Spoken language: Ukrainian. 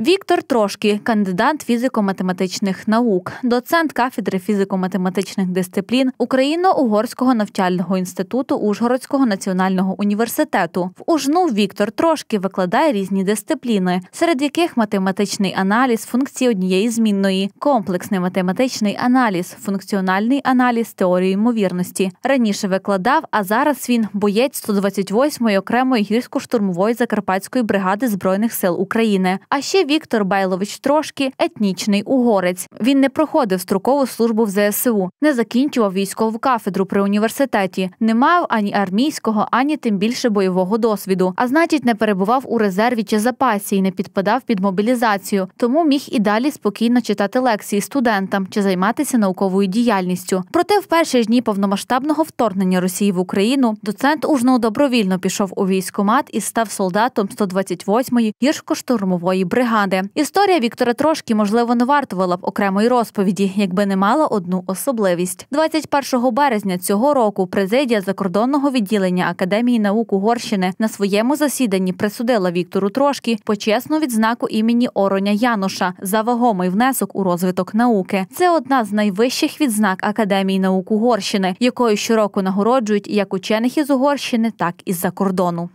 Віктор Трошки, кандидат фізико-математичних наук, доцент кафедри фізико-математичних дисциплін Україно-Угорського навчального інституту Ужгородського національного університету. В Ужну Віктор Трошки викладає різні дисципліни, серед яких математичний аналіз функції однієї змінної, комплексний математичний аналіз, функціональний аналіз теорії ймовірності. Раніше викладав, а зараз він боєць 128-ї окремої гірсько-штурмової закарпатської бригади збройних сил України. А ще Віктор Байлович Трошки етнічний угорець. Він не проходив строкову службу в ЗСУ, не закінчував військову кафедру при університеті, не мав ані армійського, ані тим більше бойового досвіду, а значить, не перебував у резерві чи запасі і не підпадав під мобілізацію, тому міг і далі спокійно читати лекції студентам чи займатися науковою діяльністю. Проте в перші ж дні повномасштабного вторгнення Росії в Україну доцент ужно добровільно пішов у військкомат і став солдатом 128-ї гірсько штурмової бригади бригади. Історія Віктора трошки, можливо, не вартувала б окремої розповіді, якби не мала одну особливість. 21 березня цього року президія закордонного відділення Академії наук Угорщини на своєму засіданні присудила Віктору трошки почесну відзнаку імені Ороня Януша за вагомий внесок у розвиток науки. Це одна з найвищих відзнак Академії наук Угорщини, якою щороку нагороджують як учених із Угорщини, так і з-за кордону.